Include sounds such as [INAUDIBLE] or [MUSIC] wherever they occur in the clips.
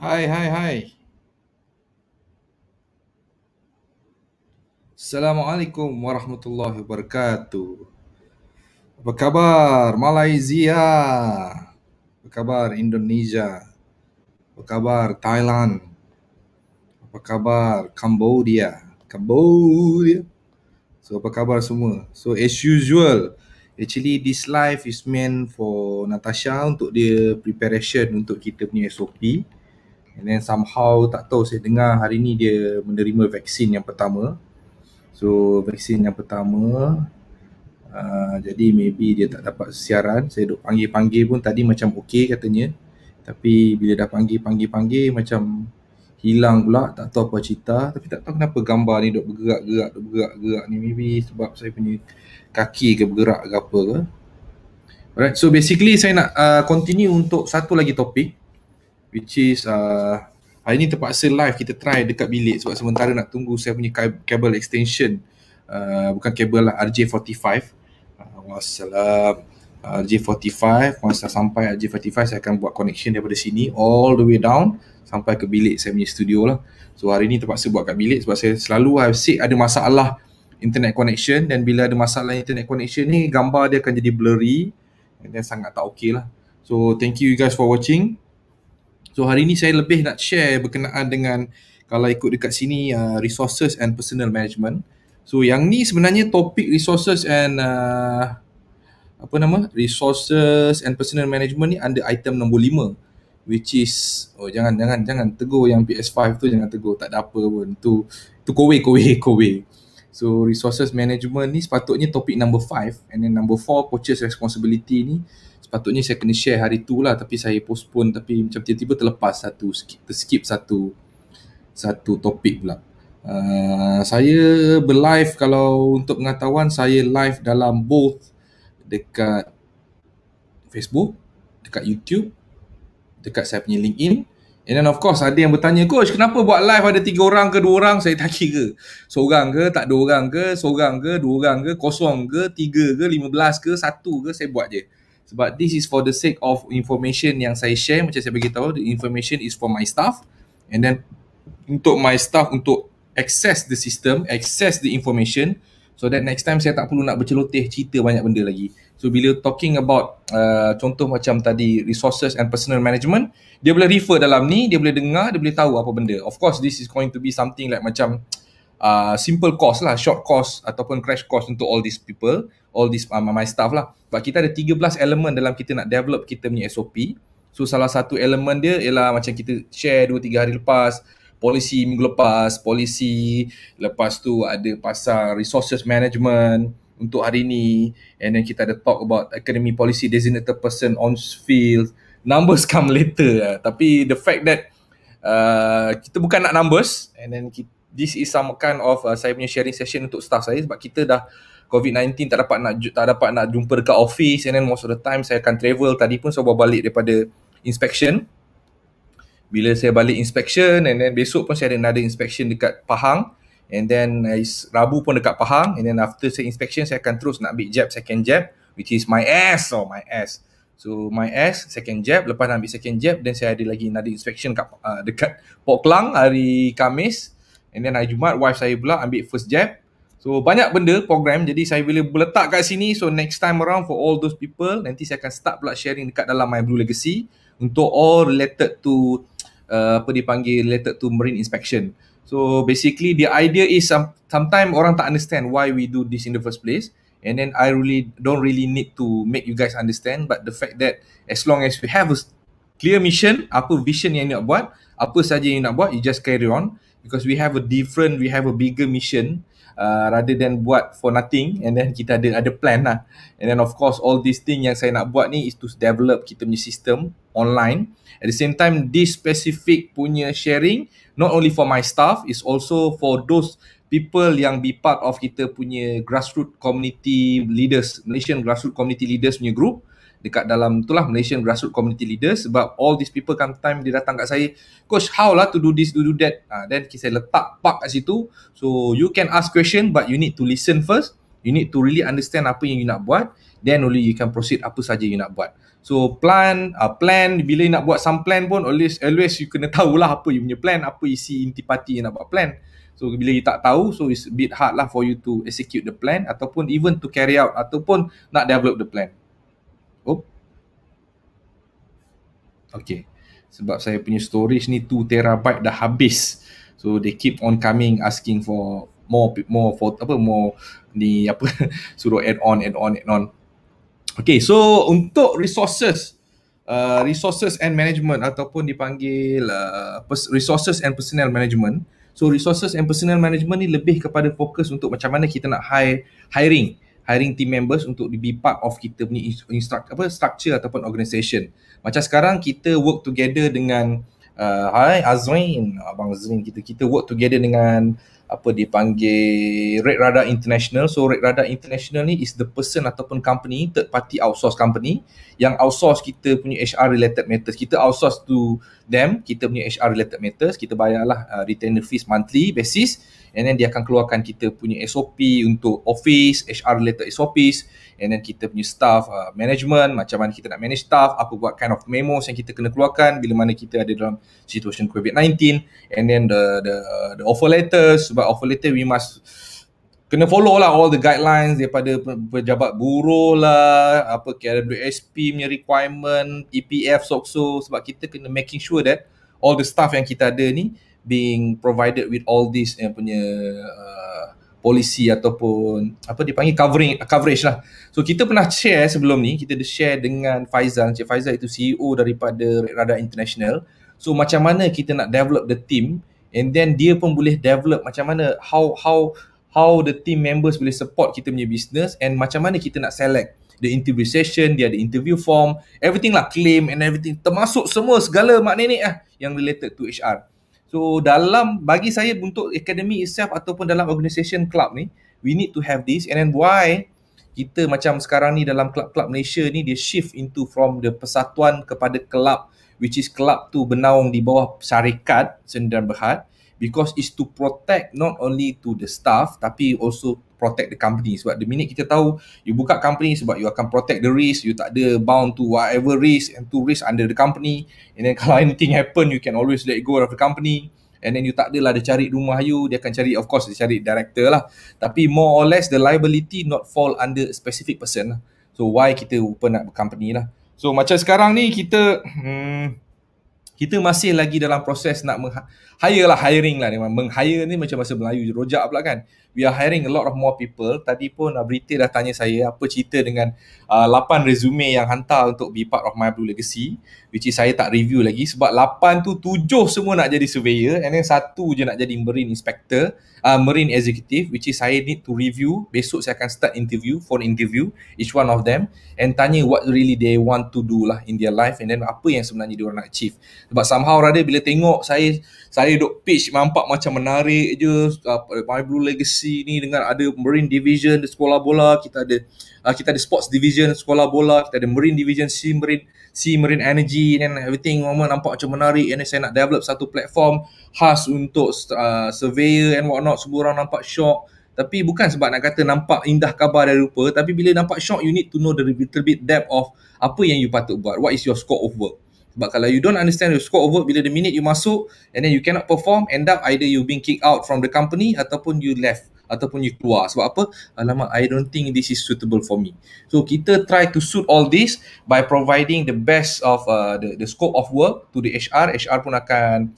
Hai, hai, hai. Assalamualaikum warahmatullahi wabarakatuh. Apa khabar Malaysia? Apa khabar Indonesia? Apa khabar Thailand? Apa khabar Cambodia? Cambodia. So, apa khabar semua? So, as usual, actually this live is meant for Natasha untuk dia preparation untuk kita punya SOP. And then somehow tak tahu saya dengar hari ni dia menerima vaksin yang pertama. So vaksin yang pertama uh, jadi maybe dia tak dapat siaran. Saya duk panggil-panggil pun tadi macam okey katanya. Tapi bila dah panggil-panggil-panggil macam hilang pula tak tahu apa cerita tapi tak tahu kenapa gambar ni duk bergerak-gerak duk bergerak-gerak ni maybe sebab saya punya kaki ke bergerak ke apa ke. Alright so basically saya nak uh, continue untuk satu lagi topik which is uh, hari ni terpaksa live kita try dekat bilik sebab sementara nak tunggu saya punya kabel extension uh, bukan kabel lah RJ45 uh, wassalam uh, RJ45 once saya sampai RJ45 saya akan buat connection daripada sini all the way down sampai ke bilik saya punya studio lah so hari ni terpaksa buat kat bilik sebab saya selalu I've seen ada masalah internet connection dan bila ada masalah internet connection ni gambar dia akan jadi blurry dan sangat tak okay lah so thank you you guys for watching So hari ni saya lebih nak share berkenaan dengan kalau ikut dekat sini uh, resources and personal management. So yang ni sebenarnya topik resources and uh, apa nama? resources and personal management ni under item nombor 5 which is oh jangan jangan jangan tegur yang PS5 tu jangan tegur tak ada apa pun. Tu tu kowe kowe kowe. So resources management ni sepatutnya topik number five, and then number four coaches responsibility ni sepatutnya saya kena share hari tu lah tapi saya postpone tapi macam tiba-tiba terlepas satu skip, terskip satu satu topik pula. Uh, saya berlive kalau untuk pengetahuan saya live dalam both dekat Facebook, dekat YouTube, dekat saya punya LinkedIn And then of course ada yang bertanya coach kenapa buat live ada tiga orang ke dua orang saya tak kira. Seorang ke tak dua orang ke seorang ke dua orang ke kosong ke tiga ke lima belas ke satu ke saya buat je. Sebab this is for the sake of information yang saya share macam saya bagi tahu the information is for my staff and then untuk my staff untuk access the system access the information So that next time saya tak perlu nak berceloteh cerita banyak benda lagi. So bila talking about uh, contoh macam tadi resources and personal management, dia boleh refer dalam ni, dia boleh dengar, dia boleh tahu apa benda. Of course this is going to be something like macam uh, simple course lah, short course ataupun crash course untuk all these people, all these uh, my staff lah. Sebab kita ada 13 elemen dalam kita nak develop kita punya SOP. So salah satu elemen dia ialah macam kita share 2-3 hari lepas, polisi minggu lepas, polisi lepas tu ada pasal resources management untuk hari ini. and then kita ada talk about academy policy designated person on field numbers come later lah. tapi the fact that uh, kita bukan nak numbers and then kita, this is some kind of uh, saya punya sharing session untuk staff saya sebab kita dah COVID-19 tak dapat nak tak dapat nak jumpa dekat office and then most of the time saya akan travel tadi pun saya bawa balik daripada inspection bila saya balik inspection and then besok pun saya ada another inspection dekat Pahang and then uh, Rabu pun dekat Pahang and then after saya inspection saya akan terus nak ambil jab second jab which is my ass or oh, my ass so my ass second jab lepas nak ambil second jab then saya ada lagi another inspection dekat, uh, dekat Port Klang hari Kamis and then hari Jumat wife saya pula ambil first jab So banyak benda program jadi saya boleh letak kat sini so next time around for all those people nanti saya akan start pula sharing dekat dalam My Blue Legacy untuk all related to uh, apa dipanggil related to marine inspection. So basically the idea is some, sometimes orang tak understand why we do this in the first place and then I really don't really need to make you guys understand but the fact that as long as we have a clear mission, apa vision yang nak buat, apa saja yang nak buat, you just carry on because we have a different, we have a bigger mission Uh, rather than buat for nothing and then kita ada ada plan lah and then of course all these thing yang saya nak buat ni is to develop kita punya system online at the same time this specific punya sharing not only for my staff is also for those people yang be part of kita punya grassroots community leaders Malaysian grassroots community leaders punya group dekat dalam itulah Malaysian grassroots community leaders sebab all these people come time dia datang kat saya coach how lah to do this to do that uh, then kita letak park kat situ so you can ask question but you need to listen first you need to really understand apa yang you nak buat then only you can proceed apa saja you nak buat so plan uh, plan bila nak buat some plan pun always always you kena [LAUGHS] tahu lah apa you punya plan apa isi inti parti yang nak buat plan So bila you tak tahu so it's a bit hard lah for you to execute the plan ataupun even to carry out ataupun nak develop the plan. Okay. Sebab saya punya storage ni 2 terabyte dah habis. So they keep on coming asking for more more for apa more ni apa [LAUGHS] suruh add on add on add on. Okay, so untuk resources Uh, resources and management ataupun dipanggil uh, resources and personnel management. So resources and personnel management ni lebih kepada fokus untuk macam mana kita nak hire, hiring. Uh, hiring team members untuk be part of kita punya instruct, apa structure ataupun organisation. Macam sekarang kita work together dengan uh, hai Azrin, abang Azrin kita kita work together dengan apa dipanggil Red Radar International. So Red Radar International ni is the person ataupun company third party outsource company yang outsource kita punya HR related matters. Kita outsource to them, kita punya HR related matters, kita bayarlah uh, retainer fees monthly basis and then dia akan keluarkan kita punya SOP untuk office, HR related SOPs and then kita punya staff uh, management macam mana kita nak manage staff, apa buat kind of memos yang kita kena keluarkan bila mana kita ada dalam situation COVID-19 and then the the uh, the offer letters but of later we must kena follow lah all the guidelines daripada pejabat buruh lah apa KWSP punya requirement EPF sokso sebab kita kena making sure that all the staff yang kita ada ni being provided with all this yang punya uh, polisi ataupun apa dipanggil covering coverage lah. So kita pernah share sebelum ni, kita dah share dengan Faizal. Encik Faizal itu CEO daripada Radar International. So macam mana kita nak develop the team and then dia pun boleh develop macam mana how how how the team members boleh support kita punya business and macam mana kita nak select the interview session, dia ada interview form, everything lah claim and everything termasuk semua segala mak ni lah yang related to HR. So dalam bagi saya untuk academy itself ataupun dalam organisation club ni, we need to have this and then why kita macam sekarang ni dalam club-club Malaysia ni dia shift into from the persatuan kepada club which is club tu bernaung di bawah syarikat Sendirian Berhad because is to protect not only to the staff tapi also protect the company sebab the minute kita tahu you buka company sebab you akan protect the risk you tak ada bound to whatever risk and to risk under the company and then [LAUGHS] kalau anything happen you can always let go of the company and then you tak adalah dia cari rumah you dia akan cari of course dia cari director lah tapi more or less the liability not fall under a specific person lah. so why kita pun nak company lah So macam sekarang ni kita hmm, kita masih lagi dalam proses nak hire lah hiring lah memang meng-hire ni macam bahasa Melayu rojak pula kan we are hiring a lot of more people. Tadi pun uh, Berita dah tanya saya apa cerita dengan uh, 8 resume yang hantar untuk be part of my blue legacy which is saya tak review lagi sebab 8 tu tujuh semua nak jadi surveyor and then satu je nak jadi marine inspector, uh, marine executive which is saya need to review. Besok saya akan start interview, phone interview each one of them and tanya what really they want to do lah in their life and then apa yang sebenarnya dia orang nak achieve. Sebab somehow rather bila tengok saya saya dok pitch mampak macam menarik je uh, my blue legacy ni dengan ada marine division di sekolah bola kita ada uh, kita ada sports division sekolah bola kita ada marine division sea marine sea marine energy and everything moment nampak macam menarik ini saya nak develop satu platform khas untuk uh, surveyor and what not semua orang nampak shock tapi bukan sebab nak kata nampak indah kabar dari rupa tapi bila nampak shock you need to know the little bit depth of apa yang you patut buat what is your scope of work sebab kalau you don't understand your scope of work bila the minute you masuk and then you cannot perform end up either you being kicked out from the company ataupun you left ataupun you keluar sebab apa alamak i don't think this is suitable for me so kita try to suit all this by providing the best of uh, the the scope of work to the hr hr pun akan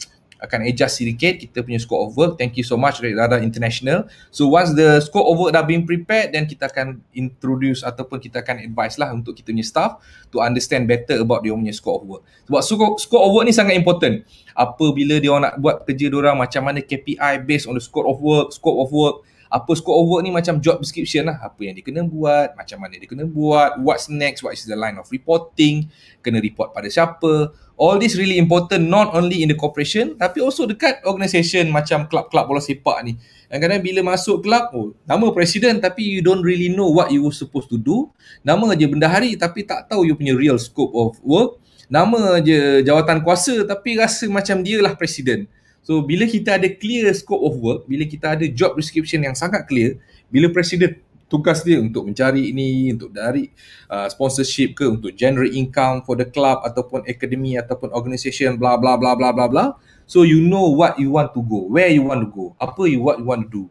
akan adjust sedikit kita punya scope of work. Thank you so much Red Radar International. So once the scope of work dah being prepared, then kita akan introduce ataupun kita akan advise lah untuk kita punya staff to understand better about dia punya scope of work. Sebab scope, scope of work ni sangat important. Apabila dia orang nak buat kerja dia orang macam mana KPI based on the scope of work, scope of work, apa scope of work ni macam job description lah apa yang dia kena buat macam mana dia kena buat what's next what is the line of reporting kena report pada siapa all this really important not only in the corporation tapi also dekat organisation macam club-club bola sepak ni dan kadang bila masuk club oh, nama presiden tapi you don't really know what you were supposed to do nama je bendahari tapi tak tahu you punya real scope of work nama je jawatan kuasa tapi rasa macam dia lah presiden So bila kita ada clear scope of work, bila kita ada job description yang sangat clear, bila presiden tugas dia untuk mencari ini, untuk dari uh, sponsorship ke untuk generate income for the club ataupun academy ataupun organisation bla bla bla bla bla bla. So you know what you want to go, where you want to go, apa you what you want to do.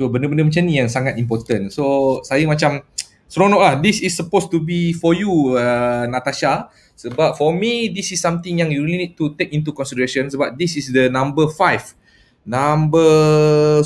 So benda-benda macam ni yang sangat important. So saya macam uh, seronok lah. This is supposed to be for you, uh, Natasha. Sebab for me, this is something yang you really need to take into consideration. Sebab this is the number five. Number,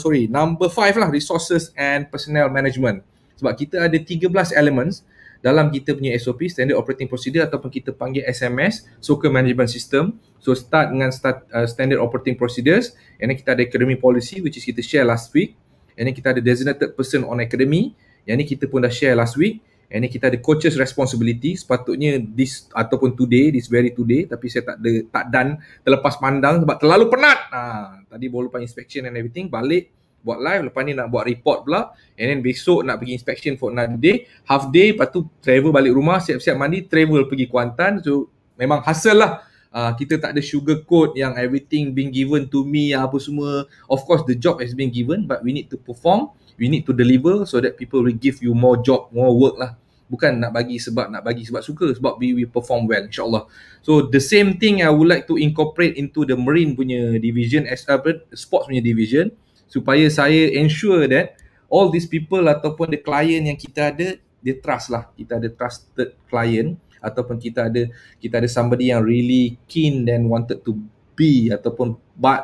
sorry, number five lah. Resources and personnel management. Sebab kita ada 13 elements dalam kita punya SOP, Standard Operating Procedure ataupun kita panggil SMS, Soccer Management System. So start dengan start, uh, Standard Operating Procedures. And then kita ada Academy Policy which is kita share last week. And then kita ada Designated Person on Academy. Yang ni kita pun dah share last week. Yang ni kita ada coaches responsibility. Sepatutnya this ataupun today, this very today. Tapi saya tak ada, tak done, terlepas pandang sebab terlalu penat. Ha, tadi baru lepas inspection and everything, balik buat live. Lepas ni nak buat report pula. And then besok nak pergi inspection for another day. Half day, lepas tu travel balik rumah, siap-siap mandi, travel pergi Kuantan. So memang hustle lah. Uh, kita tak ada sugar coat yang everything being given to me apa semua of course the job has been given but we need to perform you need to deliver so that people will give you more job, more work lah. Bukan nak bagi sebab nak bagi sebab suka sebab we will perform well insyaAllah. So the same thing I would like to incorporate into the marine punya division as a uh, sports punya division supaya saya ensure that all these people ataupun the client yang kita ada dia trust lah. Kita ada trusted client ataupun kita ada kita ada somebody yang really keen dan wanted to be ataupun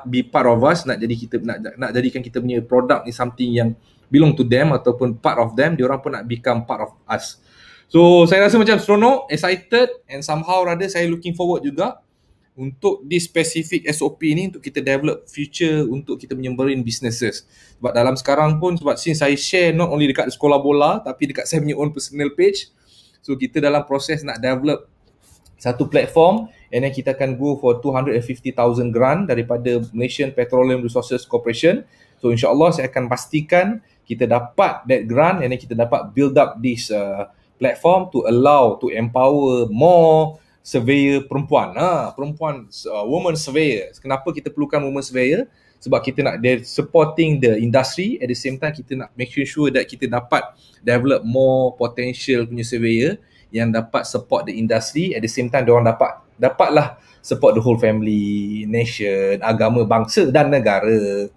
be part of us nak jadi kita nak nak jadikan kita punya product ni something yang belong to them ataupun part of them dia orang pun nak become part of us so saya rasa macam seronok excited and somehow rather saya looking forward juga untuk this specific SOP ni untuk kita develop future untuk kita menyemberin businesses sebab dalam sekarang pun sebab since saya share not only dekat sekolah bola tapi dekat saya punya own personal page so kita dalam proses nak develop satu platform and then kita akan go for 250,000 grant daripada Malaysian Petroleum Resources Corporation So Allah saya akan pastikan kita dapat that grant and kita dapat build up this uh, platform to allow to empower more surveyor perempuan. Ha, perempuan, uh, woman surveyor. Kenapa kita perlukan woman surveyor? Sebab kita nak they're supporting the industry at the same time kita nak make sure that kita dapat develop more potential punya surveyor yang dapat support the industry at the same time dia orang dapat dapatlah support the whole family, nation, agama, bangsa dan negara.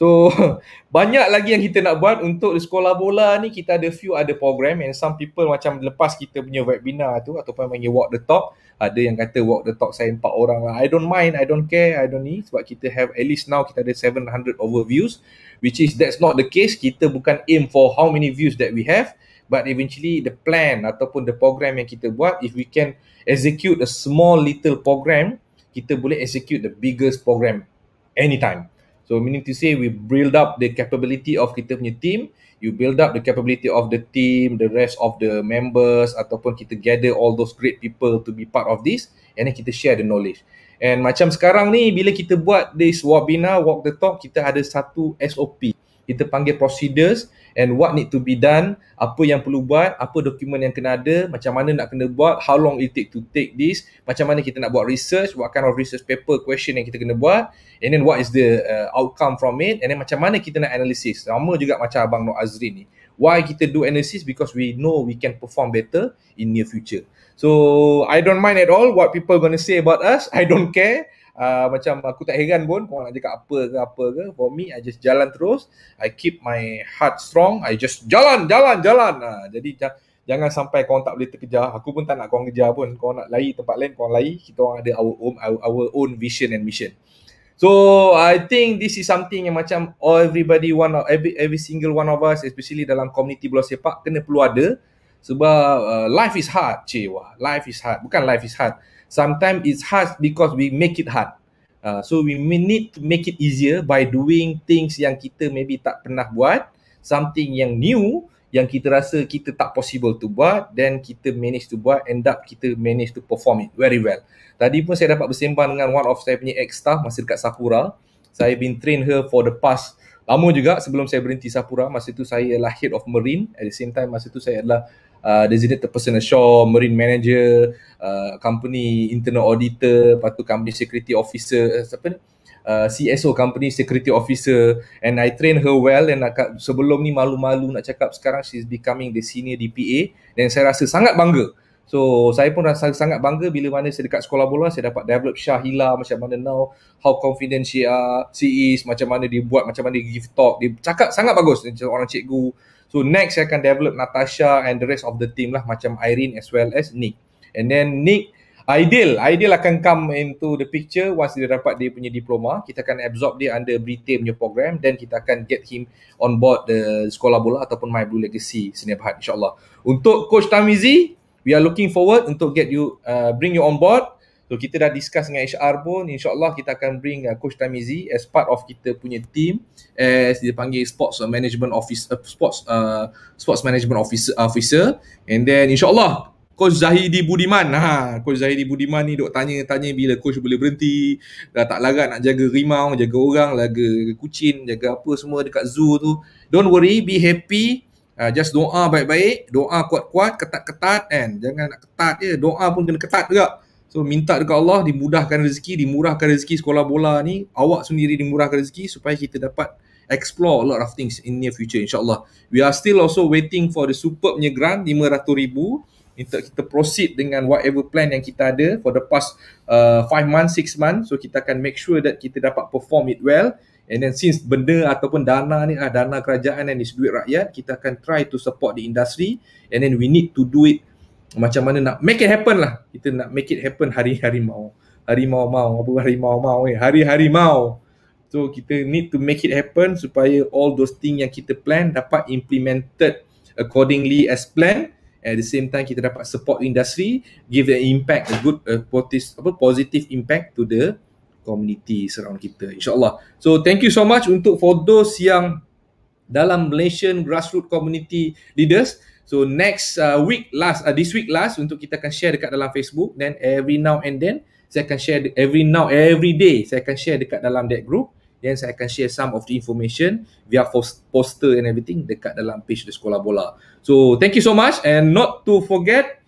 So [LAUGHS] banyak lagi yang kita nak buat untuk sekolah bola ni kita ada few ada program and some people macam lepas kita punya webinar tu ataupun panggil walk the talk ada yang kata walk the talk saya empat orang lah. I don't mind, I don't care, I don't need sebab kita have at least now kita ada 700 overviews which is that's not the case. Kita bukan aim for how many views that we have but eventually the plan ataupun the program yang kita buat if we can execute a small little program kita boleh execute the biggest program anytime. So meaning to say we build up the capability of kita punya team, you build up the capability of the team, the rest of the members ataupun kita gather all those great people to be part of this and then kita share the knowledge. And macam sekarang ni bila kita buat this webinar walk the talk, kita ada satu SOP kita panggil procedures and what need to be done, apa yang perlu buat, apa dokumen yang kena ada, macam mana nak kena buat, how long it take to take this, macam mana kita nak buat research, what kind of research paper question yang kita kena buat, and then what is the uh, outcome from it, and then macam mana kita nak analysis. Sama juga macam Abang Nur Azri ni. Why kita do analysis? Because we know we can perform better in near future. So, I don't mind at all what people going to say about us. I don't care uh, macam aku tak heran pun kau nak cakap apa ke apa ke for me I just jalan terus I keep my heart strong I just jalan jalan jalan uh, jadi jangan sampai kau tak boleh terkejar aku pun tak nak kau kejar pun kau nak lari tempat lain kau lari kita orang ada our own our our own vision and mission So I think this is something yang macam everybody one of every every single one of us especially dalam community bola sepak kena perlu ada sebab uh, life is hard cewa life is hard bukan life is hard sometimes it's hard because we make it hard. Uh, so we need to make it easier by doing things yang kita maybe tak pernah buat, something yang new yang kita rasa kita tak possible to buat then kita manage to buat end up kita manage to perform it very well. Tadi pun saya dapat bersembang dengan one of saya punya ex staff masa dekat Sakura. Saya been train her for the past lama juga sebelum saya berhenti Sakura. Masa tu saya adalah head of marine. At the same time masa tu saya adalah Uh, designated personal shore, marine manager, uh, company internal auditor, lepas tu company security officer, eh, apa ni? Uh, CSO company security officer and I train her well and aku, sebelum ni malu-malu nak cakap sekarang she's becoming the senior DPA dan saya rasa sangat bangga so saya pun rasa sangat bangga bila mana saya dekat sekolah bola saya dapat develop Shahila macam mana now how confident she, are, she is macam mana dia buat macam mana dia give talk dia cakap sangat bagus macam orang cikgu So next saya akan develop Natasha and the rest of the team lah macam Irene as well as Nick. And then Nick Ideal, Ideal akan come into the picture once dia dapat dia punya diploma. Kita akan absorb dia under Britain punya program then kita akan get him on board the sekolah bola ataupun My Blue Legacy Senior Bahad insyaAllah. Untuk Coach Tamizi, we are looking forward untuk get you uh, bring you on board So kita dah discuss dengan HR pun insyaAllah kita akan bring uh, Coach Tamizi as part of kita punya team as dia panggil sports uh, management officer uh, sports uh, sports management officer officer and then insyaAllah Coach Zahidi Budiman ha, Coach Zahidi Budiman ni duk tanya-tanya bila coach boleh berhenti dah tak larat nak jaga rimau jaga orang jaga kucing jaga apa semua dekat zoo tu don't worry be happy Uh, just doa baik-baik, doa kuat-kuat, ketat-ketat kan. Jangan nak ketat je, doa pun kena ketat juga. So minta dekat Allah dimudahkan rezeki, dimurahkan rezeki sekolah bola ni, awak sendiri dimurahkan rezeki supaya kita dapat explore a lot of things in near future insyaAllah. We are still also waiting for the superb punya grant RM500,000 minta kita proceed dengan whatever plan yang kita ada for the past 5 uh, months, 6 months. So kita akan make sure that kita dapat perform it well. And then since benda ataupun dana ni ah dana kerajaan and is duit rakyat, kita akan try to support the industry and then we need to do it macam mana nak make it happen lah kita nak make it happen hari-hari mau hari mau mau apa hari mau eh hari-hari mau so kita need to make it happen supaya all those thing yang kita plan dapat implemented accordingly as plan at the same time kita dapat support industry give the impact a good a positive apa positive impact to the community around kita insyaallah so thank you so much untuk for those yang dalam Malaysian grassroots community leaders So next uh, week last uh, this week last untuk kita akan share dekat dalam Facebook then every now and then saya akan share every now every day saya akan share dekat dalam that group then saya akan share some of the information via poster and everything dekat dalam page the sekolah bola. So thank you so much and not to forget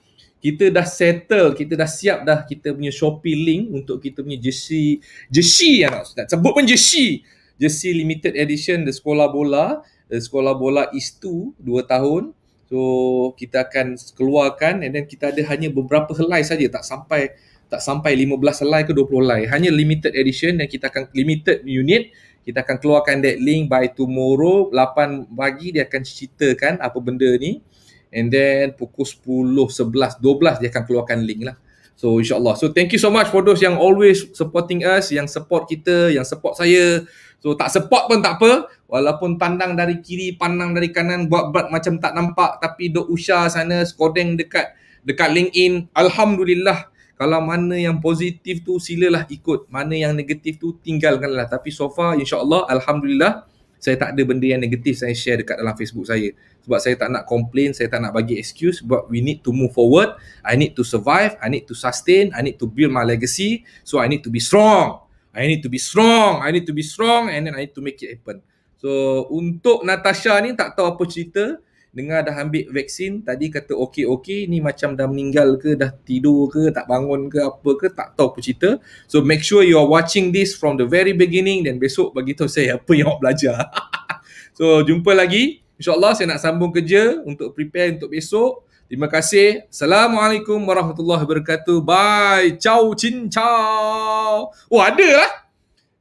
kita dah settle, kita dah siap dah kita punya Shopee link untuk kita punya jersey jersey anak ya, sebut pun jersey jersey limited edition the sekolah bola the sekolah bola is 2 2 tahun So kita akan keluarkan and then kita ada hanya beberapa helai saja tak sampai tak sampai 15 helai ke 20 helai. Hanya limited edition dan kita akan limited unit. Kita akan keluarkan that link by tomorrow 8 pagi dia akan ceritakan apa benda ni. And then pukul 10, 11, 12 dia akan keluarkan link lah. So insyaAllah. So thank you so much for those yang always supporting us, yang support kita, yang support saya. So tak support pun tak apa. Walaupun pandang dari kiri, pandang dari kanan, buat buat macam tak nampak. Tapi Dok Usha sana, skodeng dekat dekat LinkedIn. Alhamdulillah. Kalau mana yang positif tu silalah ikut. Mana yang negatif tu tinggalkanlah. Tapi so far insyaAllah, Alhamdulillah saya tak ada benda yang negatif saya share dekat dalam Facebook saya sebab saya tak nak complain, saya tak nak bagi excuse but we need to move forward I need to survive, I need to sustain, I need to build my legacy so I need to be strong I need to be strong, I need to be strong and then I need to make it happen so untuk Natasha ni tak tahu apa cerita dengar dah ambil vaksin tadi kata okey okey ni macam dah meninggal ke dah tidur ke tak bangun ke apa ke tak tahu apa cerita so make sure you are watching this from the very beginning dan besok bagi tahu saya apa yang awak belajar [LAUGHS] so jumpa lagi insyaallah saya nak sambung kerja untuk prepare untuk besok terima kasih assalamualaikum warahmatullahi wabarakatuh bye ciao cin ciao oh ada lah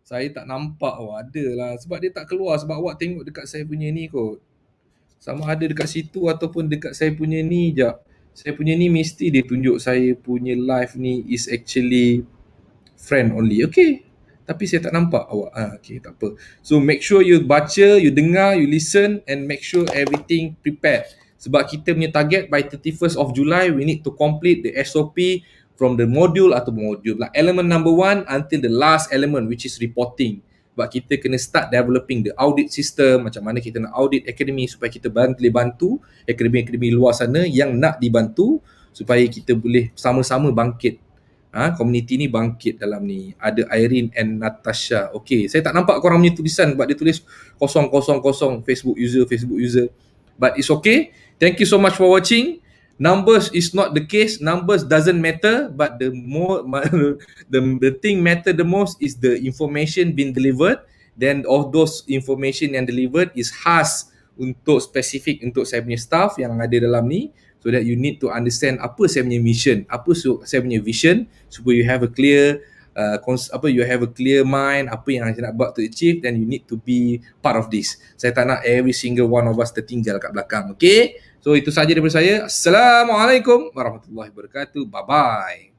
saya tak nampak oh ada lah sebab dia tak keluar sebab awak tengok dekat saya punya ni kot sama ada dekat situ ataupun dekat saya punya ni je saya punya ni mesti dia tunjuk saya punya live ni is actually friend only okay tapi saya tak nampak awak ah, okay tak apa so make sure you baca you dengar you listen and make sure everything prepared sebab kita punya target by 31st of July we need to complete the SOP from the module atau module lah element number one until the last element which is reporting sebab kita kena start developing the audit system macam mana kita nak audit akademi supaya kita boleh bantu akademi-akademi luar sana yang nak dibantu supaya kita boleh sama-sama bangkit Ah, ha, community ni bangkit dalam ni. Ada Irene and Natasha. Okay, saya tak nampak korang punya tulisan buat dia tulis kosong kosong kosong Facebook user, Facebook user. But it's okay. Thank you so much for watching numbers is not the case numbers doesn't matter but the more [LAUGHS] the the thing matter the most is the information being delivered then all those information yang delivered is has untuk specific untuk saya punya staff yang ada dalam ni so that you need to understand apa saya punya mission apa su- saya punya vision supaya you have a clear uh, apa you have a clear mind apa yang saya nak buat to achieve then you need to be part of this saya tak nak every single one of us tertinggal kat belakang okay So itu sahaja daripada saya. Assalamualaikum warahmatullahi wabarakatuh. Bye-bye.